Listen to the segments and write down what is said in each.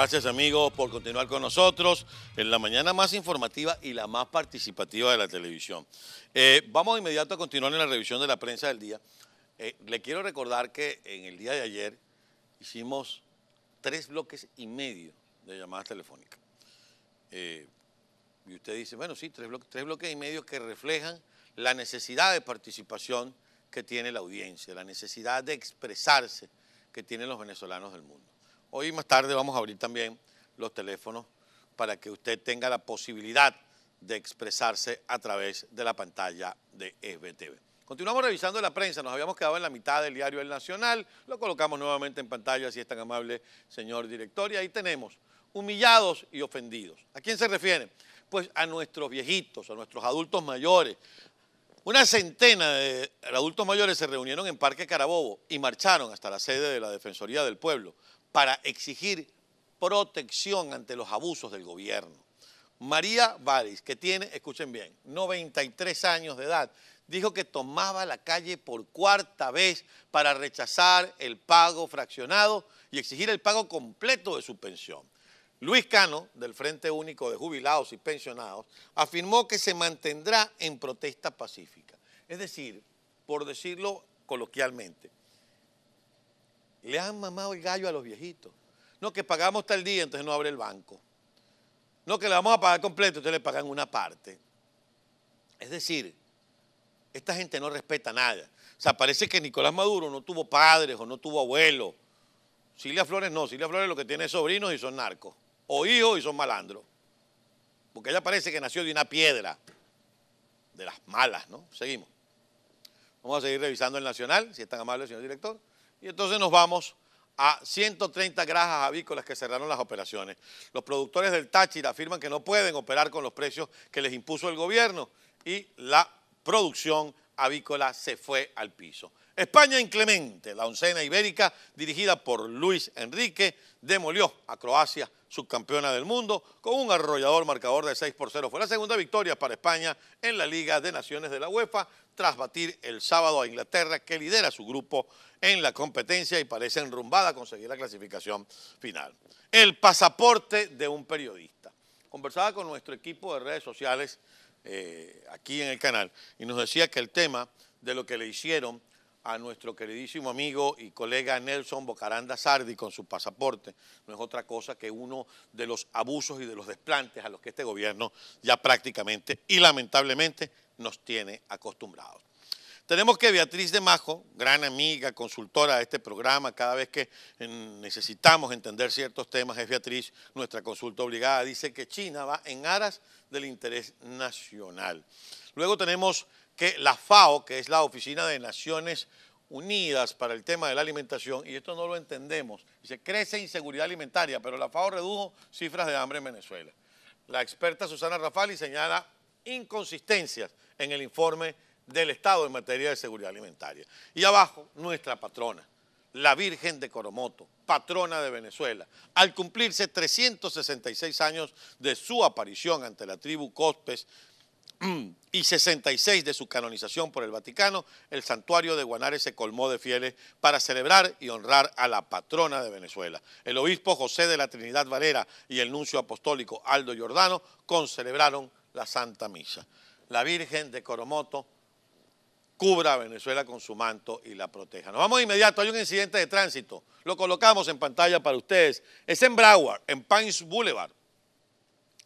Gracias amigos por continuar con nosotros en la mañana más informativa y la más participativa de la televisión. Eh, vamos de inmediato a continuar en la revisión de la prensa del día. Eh, le quiero recordar que en el día de ayer hicimos tres bloques y medio de llamadas telefónicas. Eh, y usted dice, bueno, sí, tres, tres bloques y medio que reflejan la necesidad de participación que tiene la audiencia, la necesidad de expresarse que tienen los venezolanos del mundo. Hoy más tarde vamos a abrir también los teléfonos para que usted tenga la posibilidad de expresarse a través de la pantalla de SBTV. Continuamos revisando la prensa, nos habíamos quedado en la mitad del diario El Nacional, lo colocamos nuevamente en pantalla, así es tan amable, señor director, y ahí tenemos, humillados y ofendidos. ¿A quién se refiere? Pues a nuestros viejitos, a nuestros adultos mayores. Una centena de adultos mayores se reunieron en Parque Carabobo y marcharon hasta la sede de la Defensoría del Pueblo para exigir protección ante los abusos del gobierno. María Varis, que tiene, escuchen bien, 93 años de edad, dijo que tomaba la calle por cuarta vez para rechazar el pago fraccionado y exigir el pago completo de su pensión. Luis Cano, del Frente Único de Jubilados y Pensionados, afirmó que se mantendrá en protesta pacífica. Es decir, por decirlo coloquialmente, le han mamado el gallo a los viejitos. No, que pagamos tal día, entonces no abre el banco. No, que le vamos a pagar completo, entonces le pagan una parte. Es decir, esta gente no respeta nada. O sea, parece que Nicolás Maduro no tuvo padres o no tuvo abuelos. Silvia Flores no, Silvia Flores lo que tiene es sobrinos y son narcos. O hijos y son malandros. Porque ella parece que nació de una piedra. De las malas, ¿no? Seguimos. Vamos a seguir revisando el Nacional, si es tan amable, señor director. Y entonces nos vamos a 130 granjas avícolas que cerraron las operaciones. Los productores del Táchira afirman que no pueden operar con los precios que les impuso el gobierno y la producción avícola se fue al piso. España inclemente, la oncena ibérica dirigida por Luis Enrique demolió a Croacia, subcampeona del mundo, con un arrollador marcador de 6 por 0. Fue la segunda victoria para España en la Liga de Naciones de la UEFA tras batir el sábado a Inglaterra, que lidera su grupo en la competencia y parece enrumbada a conseguir la clasificación final. El pasaporte de un periodista. Conversaba con nuestro equipo de redes sociales eh, aquí en el canal y nos decía que el tema de lo que le hicieron a nuestro queridísimo amigo y colega Nelson Bocaranda Sardi con su pasaporte. No es otra cosa que uno de los abusos y de los desplantes a los que este gobierno ya prácticamente y lamentablemente nos tiene acostumbrados. Tenemos que Beatriz de Majo, gran amiga, consultora de este programa, cada vez que necesitamos entender ciertos temas, es Beatriz, nuestra consulta obligada, dice que China va en aras del interés nacional. Luego tenemos que la FAO, que es la Oficina de Naciones Unidas para el tema de la alimentación, y esto no lo entendemos, dice, crece inseguridad alimentaria, pero la FAO redujo cifras de hambre en Venezuela. La experta Susana Rafali señala inconsistencias en el informe del Estado en materia de seguridad alimentaria. Y abajo, nuestra patrona, la Virgen de Coromoto, patrona de Venezuela, al cumplirse 366 años de su aparición ante la tribu Cospes Mm. y 66 de su canonización por el Vaticano, el santuario de Guanares se colmó de fieles para celebrar y honrar a la patrona de Venezuela. El obispo José de la Trinidad Valera y el nuncio apostólico Aldo Giordano concelebraron la Santa Misa. La Virgen de Coromoto cubra a Venezuela con su manto y la proteja. Nos vamos de inmediato, hay un incidente de tránsito, lo colocamos en pantalla para ustedes. Es en Broward, en Pines Boulevard,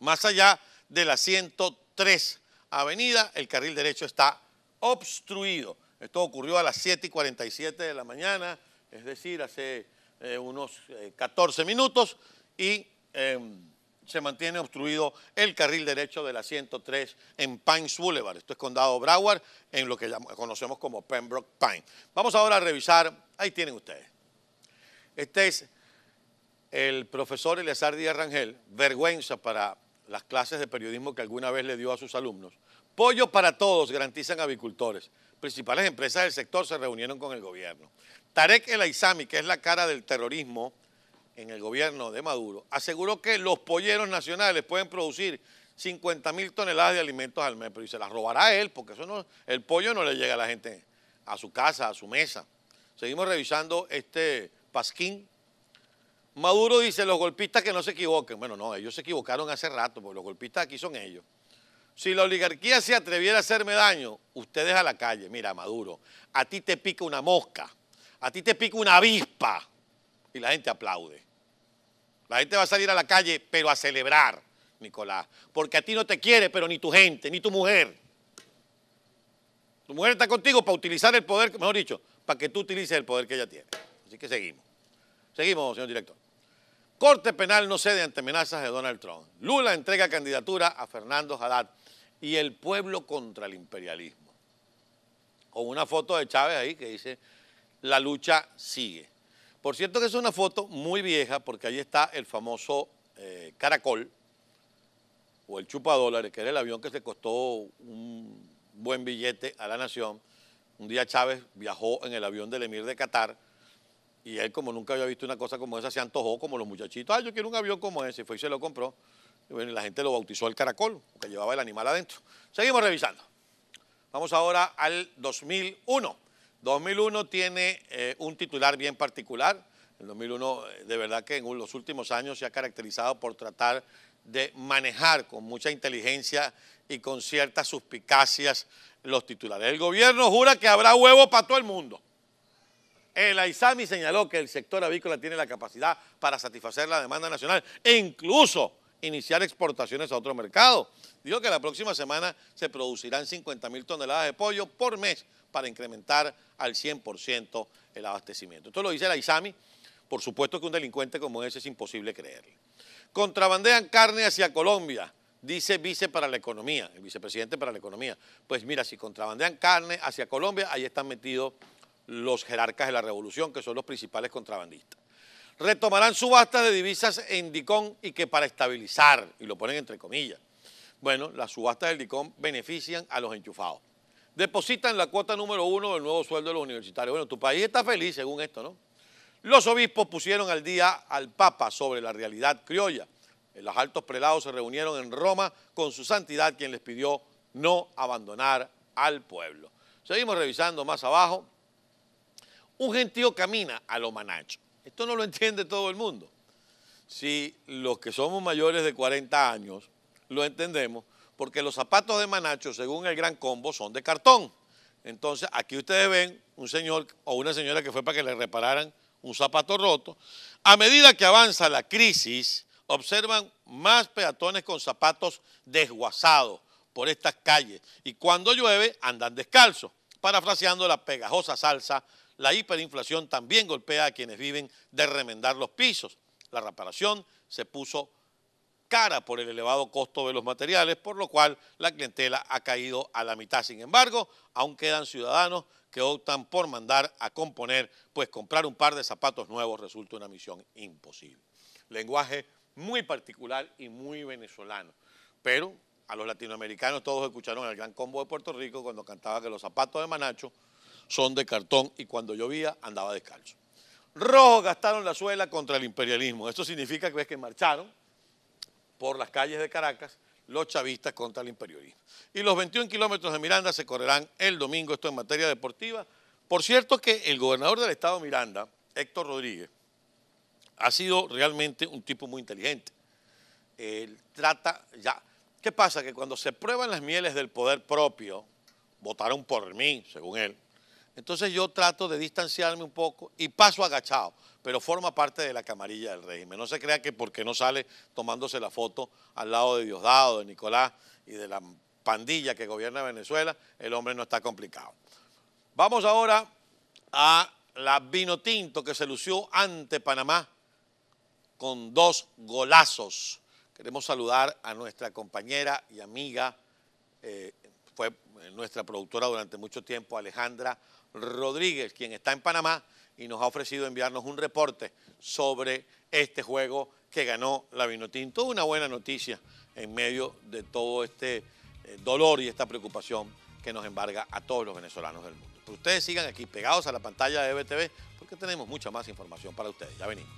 más allá de la 103 avenida, el carril derecho está obstruido. Esto ocurrió a las 7 y 47 de la mañana, es decir, hace eh, unos 14 eh, minutos y em, se mantiene obstruido el carril derecho de la 103 en Pines Boulevard. Esto es Condado Broward, en lo que conocemos como Pembroke Pine. Vamos ahora a revisar, ahí tienen ustedes. Este es el profesor Eleazar Díaz Rangel, vergüenza para las clases de periodismo que alguna vez le dio a sus alumnos, Pollo para todos garantizan avicultores. Principales empresas del sector se reunieron con el gobierno. Tarek El Aizami, que es la cara del terrorismo en el gobierno de Maduro, aseguró que los polleros nacionales pueden producir 50 mil toneladas de alimentos al mes, pero y se las robará él, porque eso no, el pollo no le llega a la gente a su casa, a su mesa. Seguimos revisando este pasquín Maduro dice, los golpistas que no se equivoquen. Bueno, no, ellos se equivocaron hace rato, porque los golpistas aquí son ellos. Si la oligarquía se atreviera a hacerme daño, ustedes a la calle. Mira, Maduro, a ti te pica una mosca, a ti te pica una avispa. Y la gente aplaude. La gente va a salir a la calle, pero a celebrar, Nicolás. Porque a ti no te quiere, pero ni tu gente, ni tu mujer. Tu mujer está contigo para utilizar el poder, mejor dicho, para que tú utilices el poder que ella tiene. Así que seguimos. Seguimos, señor director. Corte Penal no cede ante amenazas de Donald Trump. Lula entrega candidatura a Fernando Haddad y el pueblo contra el imperialismo. Con una foto de Chávez ahí que dice, la lucha sigue. Por cierto que es una foto muy vieja porque ahí está el famoso eh, caracol o el chupadólares, que era el avión que se costó un buen billete a la nación. Un día Chávez viajó en el avión del emir de Qatar y él, como nunca había visto una cosa como esa, se antojó como los muchachitos. Ah, yo quiero un avión como ese. Fue y se lo compró. Y bueno, la gente lo bautizó el caracol, porque llevaba el animal adentro. Seguimos revisando. Vamos ahora al 2001. 2001 tiene eh, un titular bien particular. El 2001, eh, de verdad que en los últimos años se ha caracterizado por tratar de manejar con mucha inteligencia y con ciertas suspicacias los titulares. El gobierno jura que habrá huevo para todo el mundo. El AISAMI señaló que el sector avícola tiene la capacidad para satisfacer la demanda nacional e incluso iniciar exportaciones a otro mercado. Dijo que la próxima semana se producirán 50 toneladas de pollo por mes para incrementar al 100% el abastecimiento. Esto lo dice el AISAMI. Por supuesto que un delincuente como ese es imposible creerle. Contrabandean carne hacia Colombia, dice vice para la economía, el vicepresidente para la economía. Pues mira, si contrabandean carne hacia Colombia, ahí están metidos los jerarcas de la revolución, que son los principales contrabandistas. Retomarán subastas de divisas en dicón... y que para estabilizar, y lo ponen entre comillas, bueno, las subastas del DICOM benefician a los enchufados. Depositan la cuota número uno del nuevo sueldo de los universitarios. Bueno, tu país está feliz según esto, ¿no? Los obispos pusieron al día al Papa sobre la realidad criolla. Los altos prelados se reunieron en Roma con su santidad, quien les pidió no abandonar al pueblo. Seguimos revisando más abajo un gentío camina a lo manacho. Esto no lo entiende todo el mundo. Si los que somos mayores de 40 años lo entendemos, porque los zapatos de manacho, según el gran combo, son de cartón. Entonces, aquí ustedes ven un señor o una señora que fue para que le repararan un zapato roto. A medida que avanza la crisis, observan más peatones con zapatos desguazados por estas calles. Y cuando llueve, andan descalzos, parafraseando la pegajosa salsa la hiperinflación también golpea a quienes viven de remendar los pisos. La reparación se puso cara por el elevado costo de los materiales, por lo cual la clientela ha caído a la mitad. Sin embargo, aún quedan ciudadanos que optan por mandar a componer, pues comprar un par de zapatos nuevos resulta una misión imposible. Lenguaje muy particular y muy venezolano, pero a los latinoamericanos todos escucharon el gran combo de Puerto Rico cuando cantaba que los zapatos de Manacho son de cartón y cuando llovía andaba descalzo. Rojos gastaron la suela contra el imperialismo. Esto significa que, es que marcharon por las calles de Caracas los chavistas contra el imperialismo. Y los 21 kilómetros de Miranda se correrán el domingo, esto en materia deportiva. Por cierto que el gobernador del estado Miranda, Héctor Rodríguez, ha sido realmente un tipo muy inteligente. Él trata ya... ¿Qué pasa? Que cuando se prueban las mieles del poder propio, votaron por mí, según él, entonces yo trato de distanciarme un poco y paso agachado, pero forma parte de la camarilla del régimen. No se crea que porque no sale tomándose la foto al lado de Diosdado, de Nicolás y de la pandilla que gobierna Venezuela, el hombre no está complicado. Vamos ahora a la vino tinto que se lució ante Panamá con dos golazos. Queremos saludar a nuestra compañera y amiga eh, fue eh, nuestra productora durante mucho tiempo, Alejandra Rodríguez, quien está en Panamá y nos ha ofrecido enviarnos un reporte sobre este juego que ganó la Vinotinto. Una buena noticia en medio de todo este eh, dolor y esta preocupación que nos embarga a todos los venezolanos del mundo. Pero ustedes sigan aquí pegados a la pantalla de EBTV porque tenemos mucha más información para ustedes. Ya venimos.